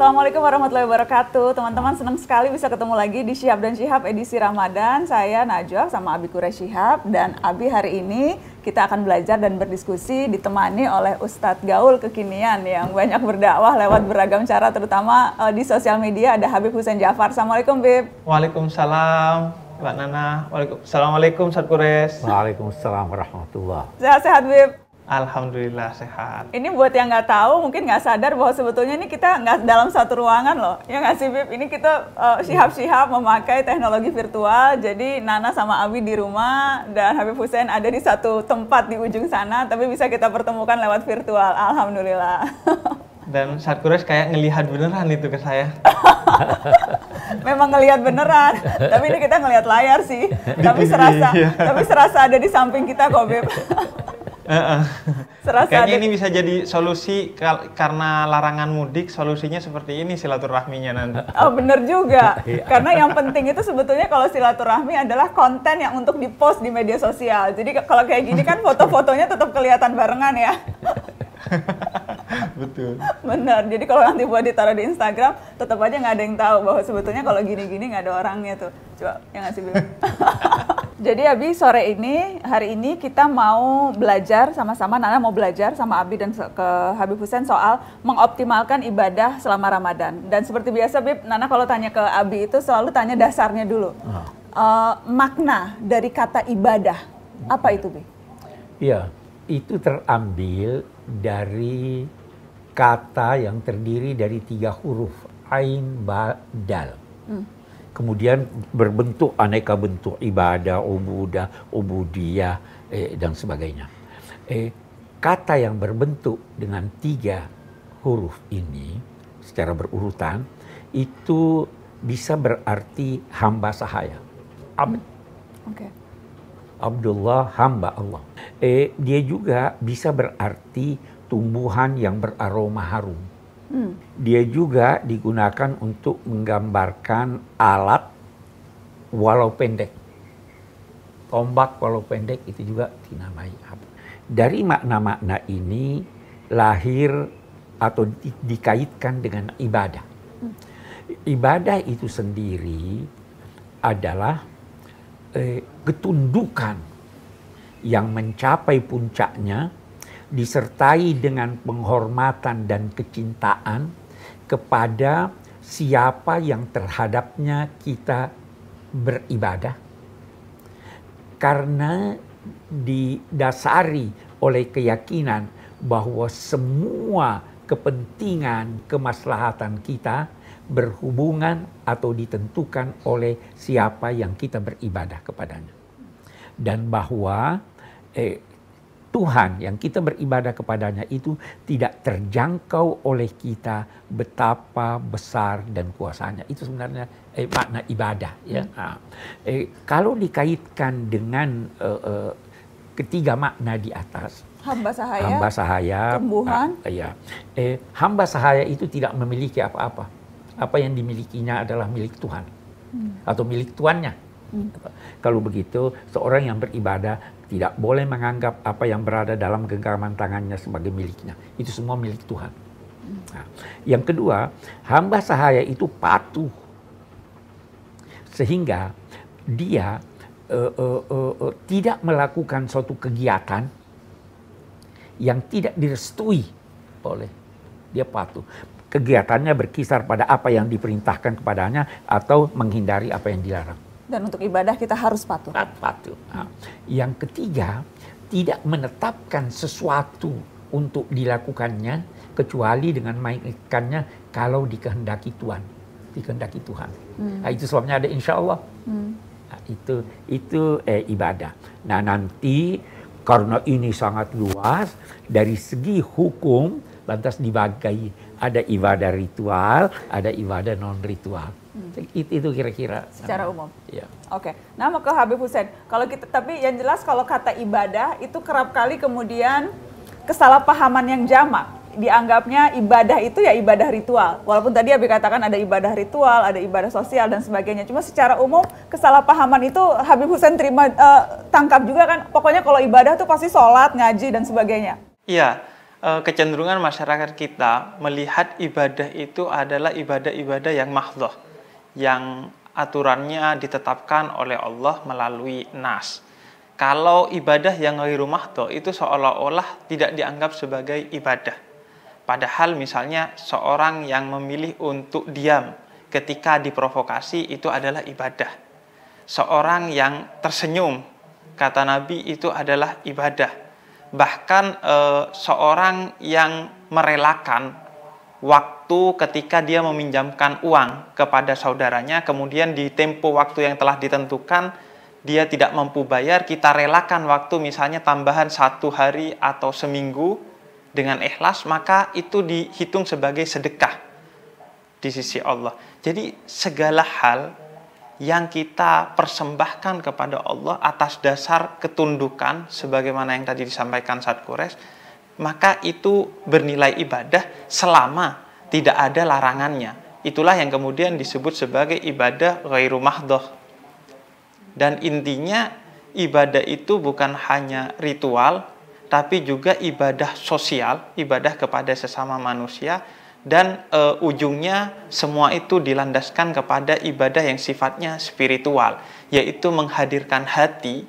Assalamualaikum warahmatullahi wabarakatuh. Teman-teman senang sekali bisa ketemu lagi di Syihab dan Syihab edisi Ramadan. Saya Najwa sama Abi Kure Syihab dan Abi hari ini kita akan belajar dan berdiskusi ditemani oleh Ustadz Gaul kekinian yang banyak berdakwah lewat beragam cara terutama eh, di sosial media ada Habib Husain Jafar. Assalamualaikum Bib. Waalaikumsalam. Mbak Nana, Assalamualaikum Ustaz Kures. Waalaikumsalam warahmatullahi Sehat-sehat Bib. Alhamdulillah sehat. Ini buat yang nggak tahu mungkin nggak sadar bahwa sebetulnya ini kita nggak dalam satu ruangan loh. Ya nggak sih Bib? Ini kita uh, eh, sihab memakai teknologi virtual. Jadi Nana sama Abi di rumah dan Habib Hussein ada di satu tempat di ujung sana. Tapi bisa kita pertemukan lewat virtual. Alhamdulillah. Dan saat kures kayak ngelihat beneran itu ke saya. memang ngelihat beneran tapi ini kita ngelihat layar sih tapi serasa iya. tapi serasa ada di samping kita kok Beb Uh, uh. Kayaknya ini bisa jadi solusi karena larangan mudik, solusinya seperti ini silaturahminya nanti. Oh bener juga, iya. karena yang penting itu sebetulnya kalau silaturahmi adalah konten yang untuk dipost di media sosial. Jadi kalau kayak gini kan foto-fotonya tetap kelihatan barengan ya. Betul. Bener, jadi kalau nanti buat ditaruh di Instagram, tetap aja nggak ada yang tahu bahwa sebetulnya kalau gini-gini nggak ada orangnya tuh. Coba yang ngasih bilang. Jadi Abi sore ini hari ini kita mau belajar sama-sama Nana mau belajar sama Abi dan ke Habib Hussein soal mengoptimalkan ibadah selama Ramadan. Dan seperti biasa Bib, Nana kalau tanya ke Abi itu selalu tanya dasarnya dulu. Uh, makna dari kata ibadah apa itu Bib? Iya, itu terambil dari kata yang terdiri dari tiga huruf ain ba dal. Hmm kemudian berbentuk aneka bentuk ibadah, ubudah, ubudiyah, eh, dan sebagainya. Eh, kata yang berbentuk dengan tiga huruf ini secara berurutan itu bisa berarti hamba sahaya. Abd. Hmm. Okay. Abdullah hamba Allah. Eh, dia juga bisa berarti tumbuhan yang beraroma harum hmm. dia juga digunakan untuk menggambarkan alat walau pendek. Tombak walau pendek itu juga dinamai apa. Dari makna-makna ini lahir atau di, dikaitkan dengan ibadah. Hmm. Ibadah itu sendiri adalah eh, ketundukan yang mencapai puncaknya disertai dengan penghormatan dan kecintaan kepada siapa yang terhadapnya kita beribadah karena didasari oleh keyakinan bahwa semua kepentingan kemaslahatan kita berhubungan atau ditentukan oleh siapa yang kita beribadah kepadanya dan bahwa eh, Tuhan yang kita beribadah kepadanya itu tidak terjangkau oleh kita betapa besar dan kuasanya. Itu sebenarnya eh, makna ibadah. Ya. Nah, eh, kalau dikaitkan dengan eh, eh, ketiga makna di atas, hamba sahaya, hamba sahaya, tumbuhan, ah, ya, eh, hamba sahaya itu tidak memiliki apa-apa. Apa yang dimilikinya adalah milik Tuhan hmm. atau milik tuannya Hmm. Kalau begitu, seorang yang beribadah tidak boleh menganggap apa yang berada dalam genggaman tangannya sebagai miliknya. Itu semua milik Tuhan. Nah, yang kedua, hamba sahaya itu patuh. Sehingga dia uh, uh, uh, uh, tidak melakukan suatu kegiatan yang tidak direstui oleh dia patuh kegiatannya berkisar pada apa yang diperintahkan kepadanya atau menghindari apa yang dilarang. Dan untuk ibadah kita harus patuh. Patuh. Hmm. Yang ketiga, tidak menetapkan sesuatu untuk dilakukannya kecuali dengan mengikat kalau dikehendaki Tuhan, dikehendaki Tuhan. Hmm. Nah, itu sebabnya ada insya Allah. Hmm. Nah, itu itu eh, ibadah. Nah nanti karena ini sangat luas dari segi hukum lantas dibagi ada ibadah ritual, ada ibadah non ritual. It, itu kira-kira secara nah, umum. Ya. Oke. Okay. Nah, mau ke Habib Hussein. Kalau kita tapi yang jelas kalau kata ibadah itu kerap kali kemudian kesalahpahaman yang jamak dianggapnya ibadah itu ya ibadah ritual. Walaupun tadi Abi katakan ada ibadah ritual, ada ibadah sosial dan sebagainya. Cuma secara umum kesalahpahaman itu Habib Hussein terima uh, tangkap juga kan. Pokoknya kalau ibadah tuh pasti sholat, ngaji dan sebagainya. Iya, eh, kecenderungan masyarakat kita melihat ibadah itu adalah ibadah-ibadah yang mahdoh yang aturannya ditetapkan oleh Allah melalui nas. Kalau ibadah yang rumah mahdo itu seolah-olah tidak dianggap sebagai ibadah. Padahal misalnya seorang yang memilih untuk diam ketika diprovokasi itu adalah ibadah. Seorang yang tersenyum kata Nabi itu adalah ibadah. Bahkan e, seorang yang merelakan waktu ketika dia meminjamkan uang kepada saudaranya, kemudian di tempo waktu yang telah ditentukan, dia tidak mampu bayar, kita relakan waktu misalnya tambahan satu hari atau seminggu dengan ikhlas, maka itu dihitung sebagai sedekah di sisi Allah. Jadi segala hal yang kita persembahkan kepada Allah atas dasar ketundukan sebagaimana yang tadi disampaikan saat Quresh, maka itu bernilai ibadah selama tidak ada larangannya. Itulah yang kemudian disebut sebagai ibadah ghairu mahdoh. Dan intinya ibadah itu bukan hanya ritual, tapi juga ibadah sosial, ibadah kepada sesama manusia, dan e, ujungnya semua itu dilandaskan kepada ibadah yang sifatnya spiritual, yaitu menghadirkan hati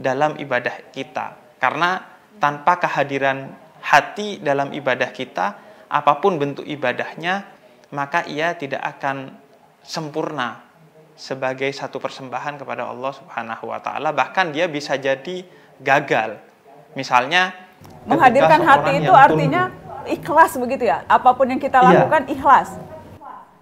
dalam ibadah kita. Karena tanpa kehadiran hati dalam ibadah kita, apapun bentuk ibadahnya, maka ia tidak akan sempurna sebagai satu persembahan kepada Allah Subhanahu wa taala, bahkan dia bisa jadi gagal. Misalnya menghadirkan hati itu artinya tunduk. ikhlas begitu ya. Apapun yang kita iya. lakukan iya. ikhlas.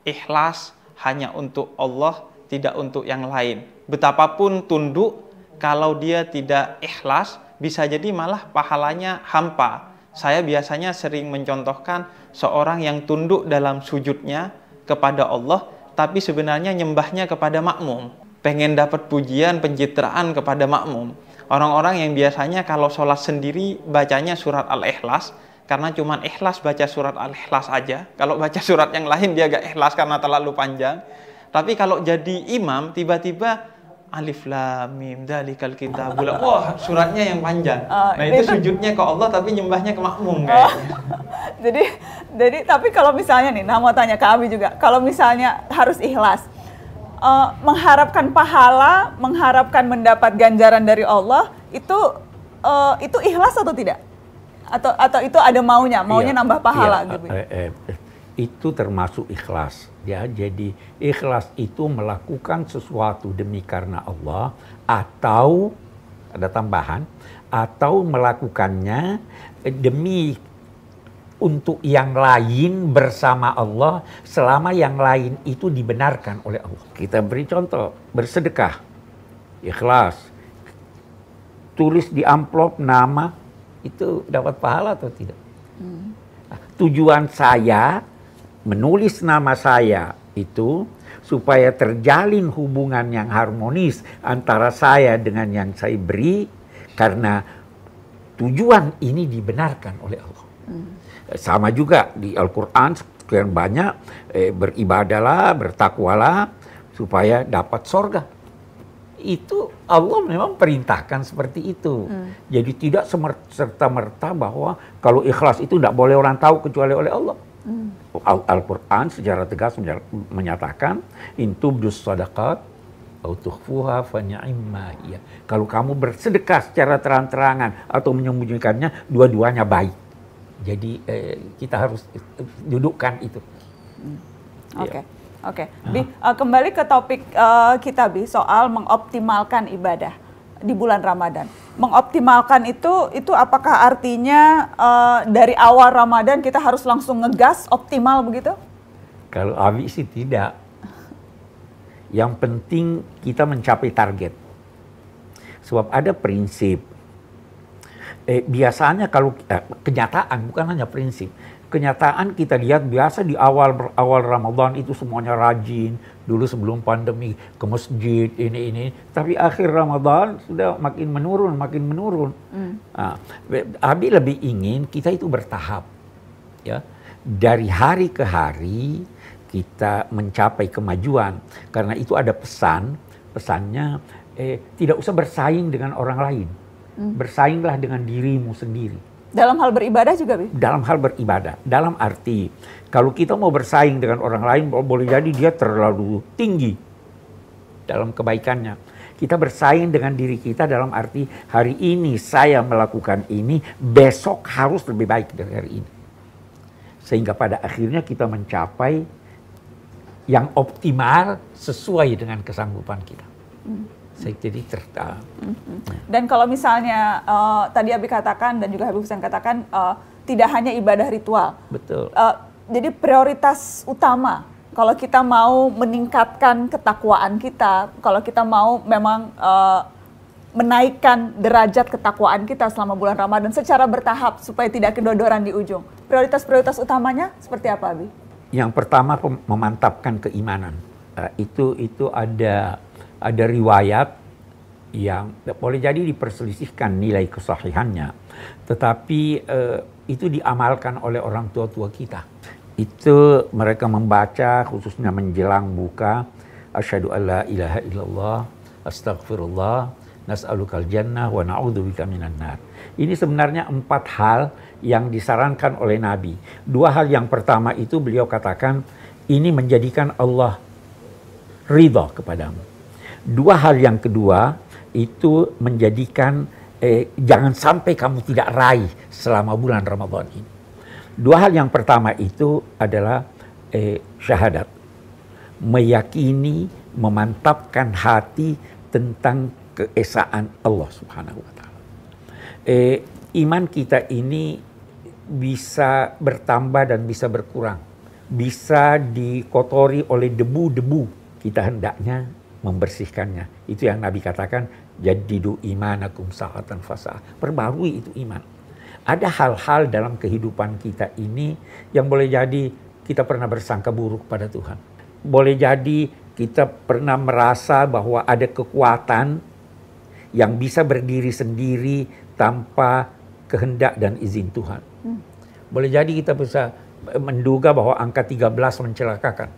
Ikhlas hanya untuk Allah, tidak untuk yang lain. Betapapun tunduk kalau dia tidak ikhlas, bisa jadi malah pahalanya hampa. Saya biasanya sering mencontohkan seorang yang tunduk dalam sujudnya kepada Allah, tapi sebenarnya nyembahnya kepada makmum. Pengen dapat pujian, pencitraan kepada makmum. Orang-orang yang biasanya kalau sholat sendiri bacanya surat Al-Ikhlas, karena cuma ikhlas baca surat Al-Ikhlas aja. Kalau baca surat yang lain dia agak ikhlas karena terlalu panjang. Tapi kalau jadi imam, tiba-tiba alif lam mim dalikal kita bula wah suratnya yang panjang uh, nah itu, itu sujudnya ke Allah tapi nyembahnya ke makmum oh. kayaknya uh, jadi jadi tapi kalau misalnya nih nah mau tanya ke Abi juga kalau misalnya harus ikhlas uh, mengharapkan pahala mengharapkan mendapat ganjaran dari Allah itu uh, itu ikhlas atau tidak atau atau itu ada maunya maunya iya, nambah pahala iya, gitu uh, uh itu termasuk ikhlas ya jadi ikhlas itu melakukan sesuatu demi karena Allah atau ada tambahan atau melakukannya demi untuk yang lain bersama Allah selama yang lain itu dibenarkan oleh Allah. Kita beri contoh, bersedekah, ikhlas, tulis di amplop nama itu dapat pahala atau tidak? Hmm. tujuan saya menulis nama saya itu supaya terjalin hubungan yang harmonis antara saya dengan yang saya beri karena tujuan ini dibenarkan oleh Allah. Hmm. Sama juga di Al-Qur'an sekian banyak eh, beribadahlah, bertakwalah supaya dapat sorga. Itu Allah memang perintahkan seperti itu. Hmm. Jadi tidak serta merta bahwa kalau ikhlas itu tidak boleh orang tahu kecuali oleh Allah. Hmm Al-Quran secara tegas menyatakan intub dus sadaqat fanya'imma iya. Kalau kamu bersedekah secara terang-terangan atau menyembunyikannya, dua-duanya baik. Jadi eh, kita harus eh, dudukkan itu. Hmm. Oke. Okay. Ya. Oke, okay. -huh. uh, eh, kembali ke topik uh, kita Bi soal mengoptimalkan ibadah di bulan Ramadan. Mengoptimalkan itu itu apakah artinya uh, dari awal Ramadan kita harus langsung ngegas optimal begitu? Kalau Abi sih tidak. Yang penting kita mencapai target. Sebab ada prinsip. Eh, biasanya kalau eh, kenyataan bukan hanya prinsip. Kenyataan kita lihat biasa di awal awal Ramadan itu semuanya rajin, dulu sebelum pandemi ke masjid ini ini tapi akhir Ramadan sudah makin menurun makin menurun hmm. nah, Abi lebih ingin kita itu bertahap ya dari hari ke hari kita mencapai kemajuan karena itu ada pesan pesannya eh, tidak usah bersaing dengan orang lain hmm. bersainglah dengan dirimu sendiri dalam hal beribadah juga, Bi? Dalam hal beribadah. Dalam arti, kalau kita mau bersaing dengan orang lain, boleh jadi dia terlalu tinggi dalam kebaikannya. Kita bersaing dengan diri kita dalam arti hari ini saya melakukan ini, besok harus lebih baik dari hari ini. Sehingga pada akhirnya kita mencapai yang optimal sesuai dengan kesanggupan kita. Hmm saya jadi cerita. Mm -hmm. Dan kalau misalnya uh, tadi Abi katakan dan juga Habib Hussein katakan uh, tidak hanya ibadah ritual. Betul. Uh, jadi prioritas utama kalau kita mau meningkatkan ketakwaan kita, kalau kita mau memang uh, menaikkan derajat ketakwaan kita selama bulan Ramadan secara bertahap supaya tidak kedodoran di ujung. Prioritas-prioritas utamanya seperti apa, Abi? Yang pertama memantapkan keimanan. Uh, itu itu ada ada riwayat yang boleh jadi diperselisihkan nilai kesahihannya, tetapi eh, itu diamalkan oleh orang tua-tua kita. Itu mereka membaca khususnya menjelang buka asyhadu alla ilaha illallah astagfirullah nas'alukal jannah wa na'udzubika minan nar. Ini sebenarnya empat hal yang disarankan oleh Nabi. Dua hal yang pertama itu beliau katakan ini menjadikan Allah ridha kepadamu dua hal yang kedua itu menjadikan eh, jangan sampai kamu tidak raih selama bulan Ramadan ini. Dua hal yang pertama itu adalah eh, syahadat. Meyakini, memantapkan hati tentang keesaan Allah Subhanahu wa taala. Eh, iman kita ini bisa bertambah dan bisa berkurang. Bisa dikotori oleh debu-debu kita hendaknya membersihkannya. Itu yang Nabi katakan, jadi jadidu imanakum sahatan fasa Perbarui itu iman. Ada hal-hal dalam kehidupan kita ini yang boleh jadi kita pernah bersangka buruk pada Tuhan. Boleh jadi kita pernah merasa bahwa ada kekuatan yang bisa berdiri sendiri tanpa kehendak dan izin Tuhan. Hmm. Boleh jadi kita bisa menduga bahwa angka 13 mencelakakan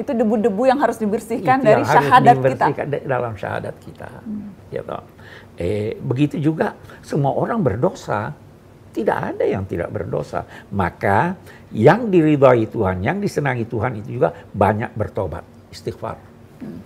itu debu-debu yang harus dibersihkan itu dari syahadat harus dibersihkan kita dalam syahadat kita hmm. toh eh begitu juga semua orang berdosa tidak ada yang tidak berdosa maka yang diridhai Tuhan yang disenangi Tuhan itu juga banyak bertobat istighfar hmm.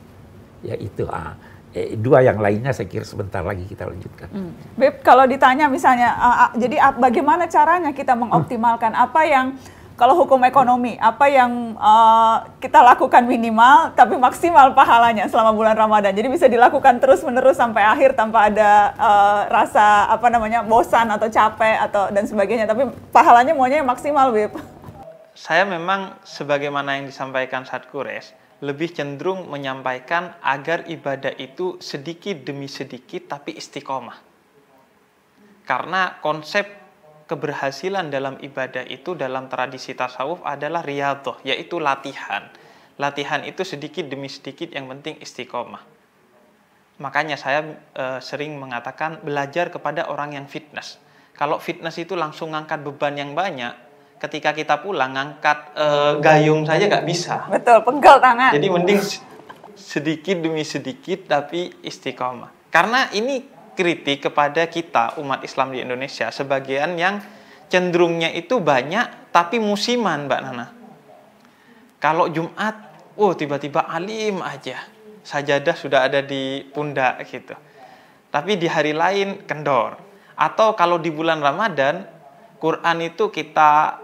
ya itu ah eh, dua yang lainnya saya kira sebentar lagi kita lanjutkan. Hmm. Beb, kalau ditanya misalnya, uh, uh, jadi uh, bagaimana caranya kita mengoptimalkan hmm. apa yang kalau hukum ekonomi, apa yang uh, kita lakukan minimal tapi maksimal pahalanya selama bulan Ramadan. Jadi bisa dilakukan terus-menerus sampai akhir tanpa ada uh, rasa apa namanya bosan atau capek atau dan sebagainya. Tapi pahalanya maunya yang maksimal, Bib. Saya memang sebagaimana yang disampaikan saat kures, lebih cenderung menyampaikan agar ibadah itu sedikit demi sedikit tapi istiqomah. Karena konsep keberhasilan dalam ibadah itu dalam tradisi tasawuf adalah riyadhah, yaitu latihan. Latihan itu sedikit demi sedikit yang penting istiqomah. Makanya saya e, sering mengatakan belajar kepada orang yang fitness. Kalau fitness itu langsung ngangkat beban yang banyak, ketika kita pulang ngangkat e, gayung saja nggak bisa. Betul, penggal tangan. Jadi mending sedikit demi sedikit tapi istiqomah. Karena ini kritik kepada kita umat Islam di Indonesia sebagian yang cenderungnya itu banyak tapi musiman Mbak Nana. Kalau Jumat, oh tiba-tiba alim aja. Sajadah sudah ada di pundak gitu. Tapi di hari lain kendor. Atau kalau di bulan Ramadan, Quran itu kita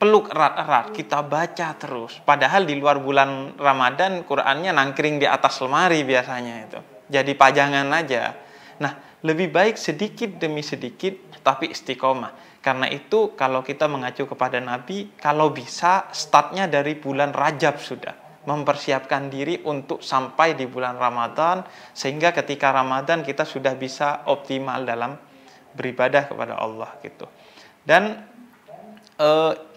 peluk erat-erat, kita baca terus. Padahal di luar bulan Ramadan Qur'annya nangkring di atas lemari biasanya itu. Jadi pajangan aja. Nah, lebih baik sedikit demi sedikit tapi istiqomah. Karena itu kalau kita mengacu kepada Nabi, kalau bisa startnya dari bulan Rajab sudah. Mempersiapkan diri untuk sampai di bulan Ramadan sehingga ketika Ramadan kita sudah bisa optimal dalam beribadah kepada Allah gitu. Dan e,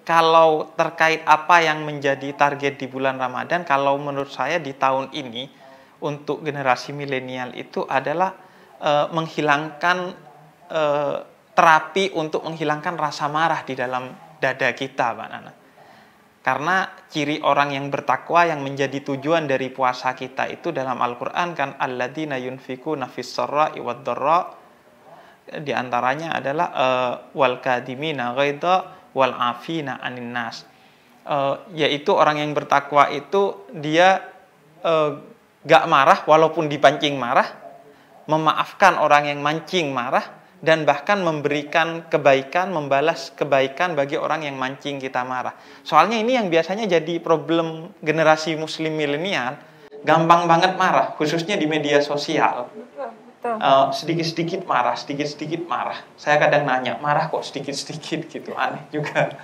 kalau terkait apa yang menjadi target di bulan Ramadan, kalau menurut saya di tahun ini untuk generasi milenial itu adalah uh, menghilangkan uh, terapi untuk menghilangkan rasa marah di dalam dada kita, Pak Nana. Karena ciri orang yang bertakwa yang menjadi tujuan dari puasa kita itu dalam Al-Quran kan Alladina yunfiku nafis iwad di antaranya adalah uh, wal kadimina wal afina anin nas. yaitu orang yang bertakwa itu dia uh, gak marah walaupun dipancing marah memaafkan orang yang mancing marah dan bahkan memberikan kebaikan, membalas kebaikan bagi orang yang mancing kita marah. Soalnya ini yang biasanya jadi problem generasi muslim milenial, gampang banget marah, khususnya di media sosial. sedikit eh, sedikit-sedikit marah, sedikit-sedikit marah. Saya kadang nanya, marah kok sedikit-sedikit gitu, aneh juga.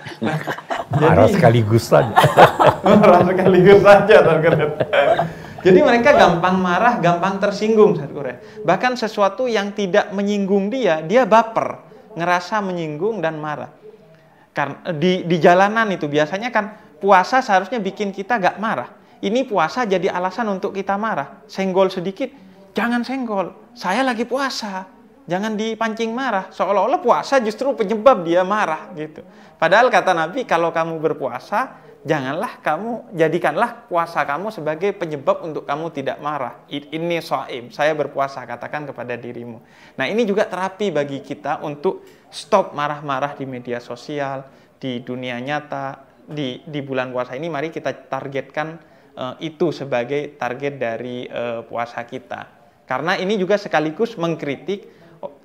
marah sekaligus saja. marah sekaligus saja, target. Jadi mereka gampang marah, gampang tersinggung saat Korea. Bahkan sesuatu yang tidak menyinggung dia, dia baper, ngerasa menyinggung dan marah. Karena di, di jalanan itu biasanya kan puasa seharusnya bikin kita gak marah. Ini puasa jadi alasan untuk kita marah. Senggol sedikit, jangan senggol. Saya lagi puasa jangan dipancing marah. Seolah-olah puasa justru penyebab dia marah gitu. Padahal kata Nabi, kalau kamu berpuasa, janganlah kamu jadikanlah puasa kamu sebagai penyebab untuk kamu tidak marah. Ini soim, saya berpuasa katakan kepada dirimu. Nah ini juga terapi bagi kita untuk stop marah-marah di media sosial, di dunia nyata, di di bulan puasa ini. Mari kita targetkan uh, itu sebagai target dari uh, puasa kita. Karena ini juga sekaligus mengkritik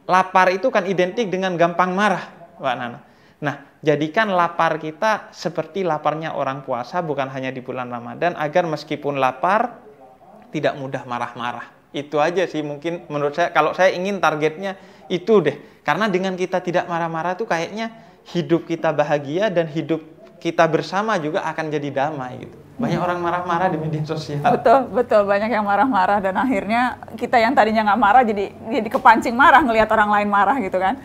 lapar itu kan identik dengan gampang marah, Mbak Nana. Nah, jadikan lapar kita seperti laparnya orang puasa, bukan hanya di bulan Ramadan, agar meskipun lapar, tidak mudah marah-marah. Itu aja sih mungkin menurut saya, kalau saya ingin targetnya itu deh. Karena dengan kita tidak marah-marah tuh kayaknya hidup kita bahagia dan hidup kita bersama juga akan jadi damai gitu banyak orang marah-marah di media sosial. Betul, betul banyak yang marah-marah dan akhirnya kita yang tadinya nggak marah jadi jadi kepancing marah ngelihat orang lain marah gitu kan.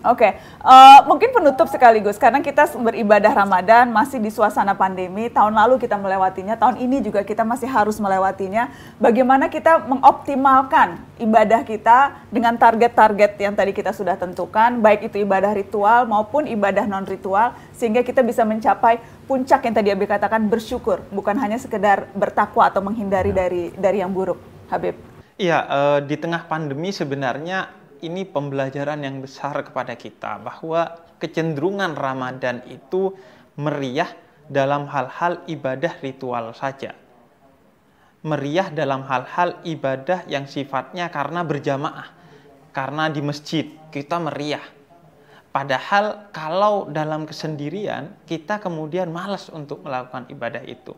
Oke, okay. uh, eh, mungkin penutup sekaligus karena kita beribadah Ramadan masih di suasana pandemi. Tahun lalu kita melewatinya, tahun ini juga kita masih harus melewatinya. Bagaimana kita mengoptimalkan ibadah kita dengan target-target yang tadi kita sudah tentukan, baik itu ibadah ritual maupun ibadah non ritual, sehingga kita bisa mencapai puncak yang tadi Abi katakan bersyukur, bukan hanya sekedar bertakwa atau menghindari ya. dari dari yang buruk. Habib. Iya, eh, di tengah pandemi sebenarnya ini pembelajaran yang besar kepada kita bahwa kecenderungan Ramadan itu meriah dalam hal-hal ibadah ritual saja. Meriah dalam hal-hal ibadah yang sifatnya karena berjamaah, karena di masjid kita meriah. Padahal kalau dalam kesendirian kita kemudian malas untuk melakukan ibadah itu.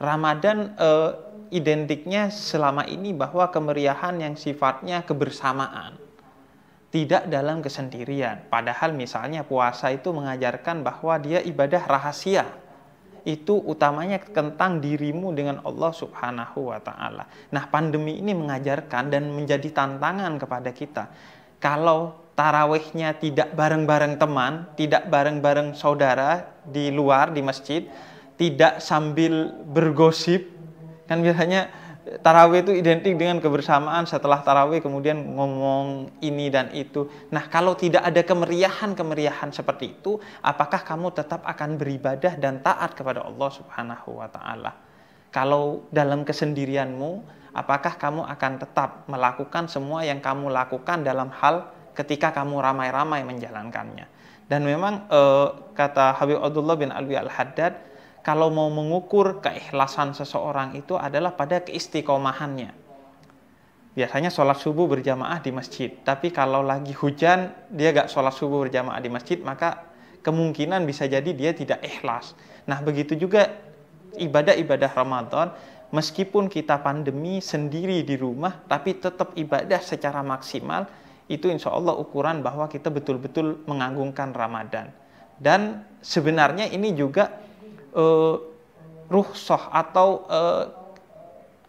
Ramadan eh, identiknya selama ini bahwa kemeriahan yang sifatnya kebersamaan tidak dalam kesendirian. Padahal misalnya puasa itu mengajarkan bahwa dia ibadah rahasia. Itu utamanya tentang dirimu dengan Allah Subhanahu wa taala. Nah, pandemi ini mengajarkan dan menjadi tantangan kepada kita. Kalau tarawihnya tidak bareng-bareng teman, tidak bareng-bareng saudara di luar di masjid, tidak sambil bergosip Kan biasanya tarawih itu identik dengan kebersamaan setelah tarawih kemudian ngomong ini dan itu. Nah, kalau tidak ada kemeriahan-kemeriahan seperti itu, apakah kamu tetap akan beribadah dan taat kepada Allah Subhanahu wa taala? Kalau dalam kesendirianmu, apakah kamu akan tetap melakukan semua yang kamu lakukan dalam hal ketika kamu ramai-ramai menjalankannya? Dan memang eh, kata Habib Abdullah bin Alwi Al-Haddad, kalau mau mengukur keikhlasan seseorang itu adalah pada keistiqomahannya. Biasanya sholat subuh berjamaah di masjid, tapi kalau lagi hujan dia gak sholat subuh berjamaah di masjid, maka kemungkinan bisa jadi dia tidak ikhlas. Nah begitu juga ibadah-ibadah Ramadan, meskipun kita pandemi sendiri di rumah, tapi tetap ibadah secara maksimal, itu insya Allah ukuran bahwa kita betul-betul mengagungkan Ramadan. Dan sebenarnya ini juga uh, eh, ruhsoh atau uh,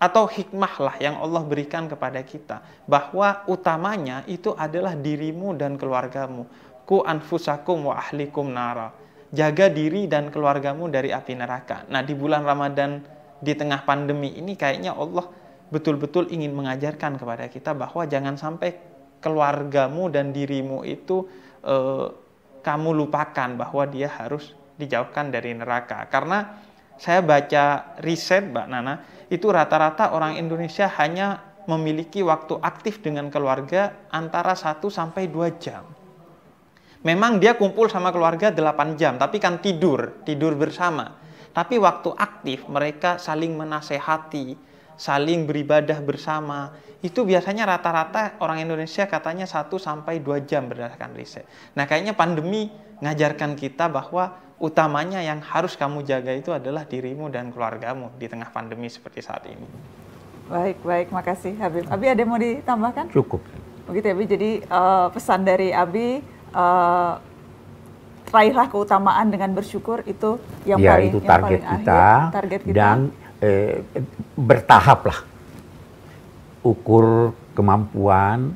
atau hikmah lah yang Allah berikan kepada kita bahwa utamanya itu adalah dirimu dan keluargamu ku anfusakum wa ahlikum nara jaga diri dan keluargamu dari api neraka nah di bulan Ramadan di tengah pandemi ini kayaknya Allah betul-betul ingin mengajarkan kepada kita bahwa jangan sampai keluargamu dan dirimu itu eh, kamu lupakan bahwa dia harus dijauhkan dari neraka. Karena saya baca riset Mbak Nana, itu rata-rata orang Indonesia hanya memiliki waktu aktif dengan keluarga antara 1 sampai 2 jam. Memang dia kumpul sama keluarga 8 jam, tapi kan tidur, tidur bersama. Tapi waktu aktif mereka saling menasehati, saling beribadah bersama. Itu biasanya rata-rata orang Indonesia katanya 1 sampai 2 jam berdasarkan riset. Nah, kayaknya pandemi ngajarkan kita bahwa utamanya yang harus kamu jaga itu adalah dirimu dan keluargamu di tengah pandemi seperti saat ini. Baik, baik. Makasih Habib. Abi ada yang mau ditambahkan? Cukup. Begitu oh, ya, Abi. Jadi uh, pesan dari Abi uh, raihlah keutamaan dengan bersyukur itu yang ya, paling itu target yang paling kita, akhir, ya, target kita dan eh, bertahap lah. Ukur kemampuan,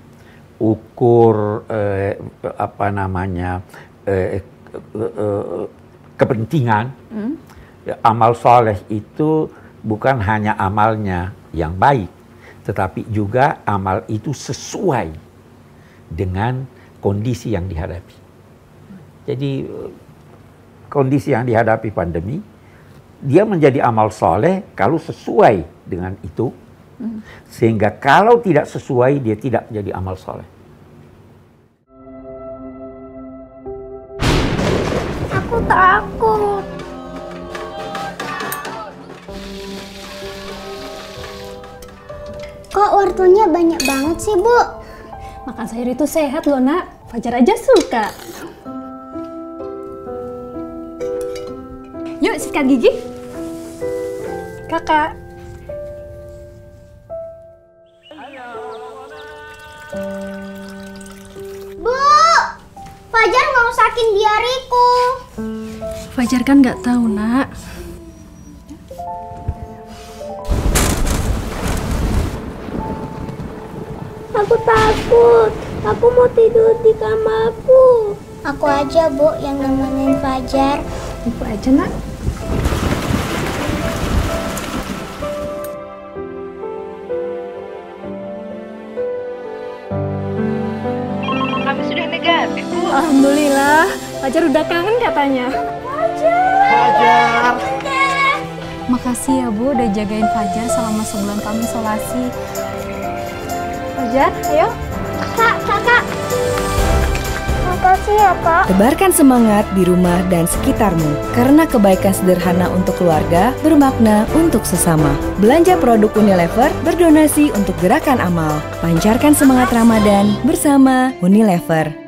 ukur eh, apa namanya eh, eh, eh kepentingan. Hmm? Ya, amal soleh itu bukan hanya amalnya yang baik, tetapi juga amal itu sesuai dengan kondisi yang dihadapi. Jadi eh, kondisi yang dihadapi pandemi, dia menjadi amal soleh kalau sesuai dengan itu. Hmm. Sehingga kalau tidak sesuai, dia tidak menjadi amal soleh. Aku takut. Kok wortelnya banyak banget sih, Bu? Makan sayur itu sehat loh, nak. Fajar aja suka. Yuk, sikat gigi kakak. Bu, Fajar mau sakin diariku. Fajar kan nggak tahu nak. Aku takut. Aku mau tidur di kamarku. Aku aja, Bu, yang nemenin Fajar. Ibu aja, Nak. Fajar udah kangen katanya. Fajar! Makasih ya Bu udah jagain Fajar selama sebulan kami isolasi. Fajar, ayo. Kak, kakak. Makasih ya Pak. Tebarkan semangat di rumah dan sekitarmu. Karena kebaikan sederhana untuk keluarga bermakna untuk sesama. Belanja produk Unilever, berdonasi untuk gerakan amal. Pancarkan semangat Ramadan bersama Unilever.